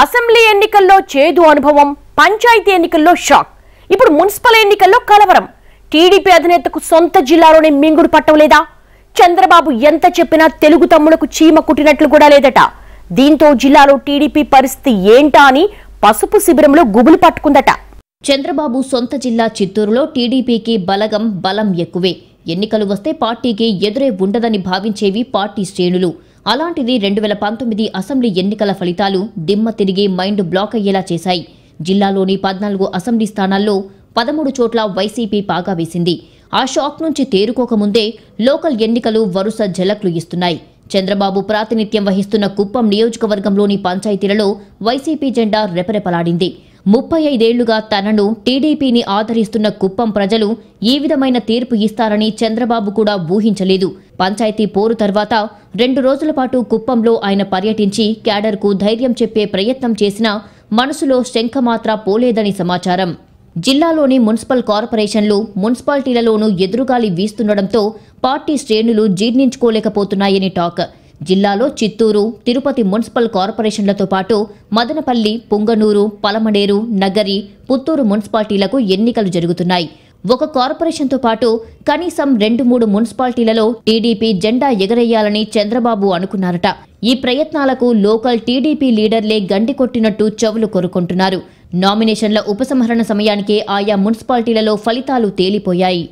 assembly ఎన్నికల్లో చేదు అనుభవం పంచాయతీ ఎన్నికల్లో షాక్ ఇప్పుడు మున్సిపల్ ఎన్నికల్లో కలవరం టీడీపీ అధినేతకు సొంత జిల్లాలోనే మింగుడు పట్టవలేదా చంద్రబాబు ఎంత చెప్పినా తెలుగు తమ్ముడుకు చీమ కుట్టినట్లు కూడా లేదట దీంతో జిల్లాలో టీడీపీ పరిస్థితి ఏంటా అని పసుపు శిబిరంలో గుబులు పట్టుకుందట చంద్రబాబు సొంత జిల్లా చిత్తూరులో టీడీపీకి బలగం బలం ఎక్కువే ఎన్నికలు వస్తే పార్టీకి ఎదురే ఉండదని భావించేవి పార్టీ శ్రేణులు అలాంటిది రెండు వేల పంతొమ్మిది అసెంబ్లీ ఎన్నికల ఫలితాలు దిమ్మ తిరిగి మైండ్ బ్లాక్ అయ్యేలా చేశాయి జిల్లాలోని పద్నాలుగు అసెంబ్లీ స్థానాల్లో పదమూడు చోట్ల వైసీపీ పాగా వేసింది ఆ షాక్ నుంచి తేరుకోకముందే లోకల్ ఎన్నికలు వరుస ఝలక్లు ఇస్తున్నాయి చంద్రబాబు ప్రాతినిధ్యం వహిస్తున్న కుప్పం నియోజకవర్గంలోని పంచాయతీలలో వైసీపీ జెండా రెపరెపలాడింది ముప్పై ఐదేళ్లుగా తనను టీడీపీని ఆదరిస్తున్న కుప్పం ప్రజలు ఈ విధమైన తీర్పు ఇస్తారని చంద్రబాబు కూడా ఊహించలేదు పంచాయతీ పోరు తర్వాత రెండు రోజుల పాటు కుప్పంలో ఆయన పర్యటించి క్యాడర్కు ధైర్యం చెప్పే ప్రయత్నం చేసినా మనసులో శంఖ మాత్ర పోలేదని సమాచారం జిల్లాలోని మున్సిపల్ కార్పొరేషన్లు మున్సిపాలిటీలలోనూ ఎదురుగాలి వీస్తుండడంతో పార్టీ శ్రేణులు జీర్ణించుకోలేకపోతున్నాయని టాక్ జిల్లాలో చిత్తూరు తిరుపతి మున్సిపల్ కార్పొరేషన్లతో పాటు మదనపల్లి పుంగనూరు పలమడేరు నగరి పుత్తూరు మున్సిపాలిటీలకు ఎన్నికలు జరుగుతున్నాయి ఒక కార్పొరేషన్తో పాటు కనీసం రెండు మూడు మున్సిపాలిటీలలో టీడీపీ జెండా ఎగరేయాలని చంద్రబాబు అనుకున్నారట ఈ ప్రయత్నాలకు లోకల్ టీడీపీ లీడర్లే గండి కొట్టినట్టు చెవులు కోరుకుంటున్నారు నామినేషన్ల ఉపసంహరణ సమయానికే ఆయా మున్సిపాలిటీలలో ఫలితాలు తేలిపోయాయి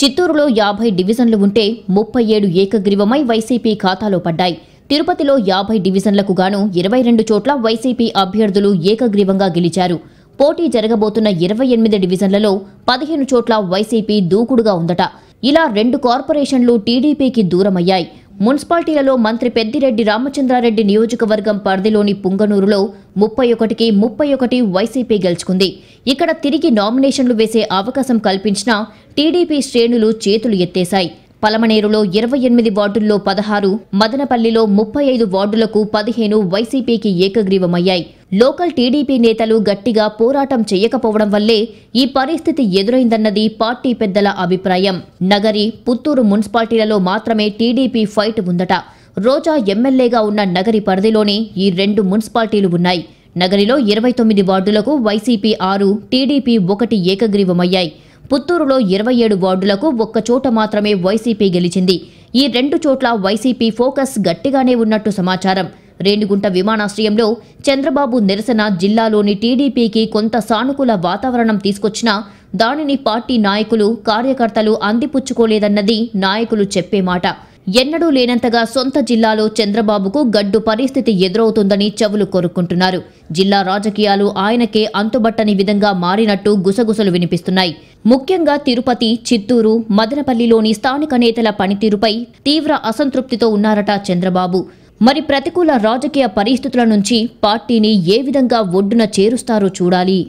చిత్తూరులో యాభై డివిజన్లు ఉంటే ముప్పై ఏడు ఏకగ్రీవమై వైసీపీ ఖాతాలో పడ్డాయి తిరుపతిలో యాభై డివిజన్లకు గాను ఇరవై రెండు చోట్ల వైసీపీ అభ్యర్థులు ఏకగ్రీవంగా గెలిచారు పోటీ జరగబోతున్న ఇరవై ఎనిమిది డివిజన్లలో పదిహేను చోట్ల వైసీపీ దూకుడుగా ఉందట ఇలా రెండు కార్పొరేషన్లు టీడీపీకి దూరమయ్యాయి మున్సిపాలిటీలలో మంత్రి పెద్దిరెడ్డి రామచంద్రారెడ్డి నియోజకవర్గం పరిధిలోని పుంగనూరులో ముప్పై ఒకటికి ముప్పై ఒకటి వైసీపీ గెలుచుకుంది ఇక్కడ తిరిగి నామినేషన్లు వేసే అవకాశం కల్పించినా టీడీపీ శ్రేణులు చేతులు ఎత్తేశాయి పలమనేరులో ఇరవై ఎనిమిది వార్డుల్లో పదహారు మదనపల్లిలో ముప్పై ఐదు వార్డులకు పదిహేను వైసీపీకి ఏకగ్రీవమయ్యాయి లోకల్ టీడీపీ నేతలు గట్టిగా పోరాటం చేయకపోవడం వల్లే ఈ పరిస్థితి ఎదురైందన్నది పార్టీ పెద్దల అభిప్రాయం నగరి పుత్తూరు మున్సిపాలిటీలలో మాత్రమే టీడీపీ ఫైట్ ఉందట రోజా ఎమ్మెల్యేగా ఉన్న నగరి పరిధిలోనే ఈ రెండు మున్సిపాలిటీలు ఉన్నాయి నగరిలో ఇరవై తొమ్మిది వార్డులకు వైసీపీ ఆరు టీడీపీ ఒకటి ఏకగ్రీవమయ్యాయి పుత్తూరులో ఇరవై ఏడు వార్డులకు ఒక్కచోట మాత్రమే వైసీపీ గెలిచింది ఈ రెండు చోట్ల వైసీపీ ఫోకస్ గట్టిగానే ఉన్నట్టు సమాచారం రేణిగుంట విమానాశ్రయంలో చంద్రబాబు నిరసన జిల్లాలోని టీడీపీకి కొంత సానుకూల వాతావరణం తీసుకొచ్చినా దానిని పార్టీ నాయకులు కార్యకర్తలు అందిపుచ్చుకోలేదన్నది నాయకులు చెప్పే మాట ఎన్నడూ లేనంతగా సొంత జిల్లాలో చంద్రబాబుకు గడ్డు పరిస్థితి ఎదురవుతుందని చెవులు కోరుకుంటున్నారు జిల్లా రాజకీయాలు ఆయనకే అంతుబట్టని విధంగా మారినట్టు గుసగుసలు వినిపిస్తున్నాయి ముఖ్యంగా తిరుపతి చిత్తూరు మదనపల్లిలోని స్థానిక నేతల పనితీరుపై తీవ్ర అసంతృప్తితో ఉన్నారట చంద్రబాబు మరి ప్రతికూల రాజకీయ పరిస్థితుల నుంచి పార్టీని ఏ విధంగా ఒడ్డున చేరుస్తారో చూడాలి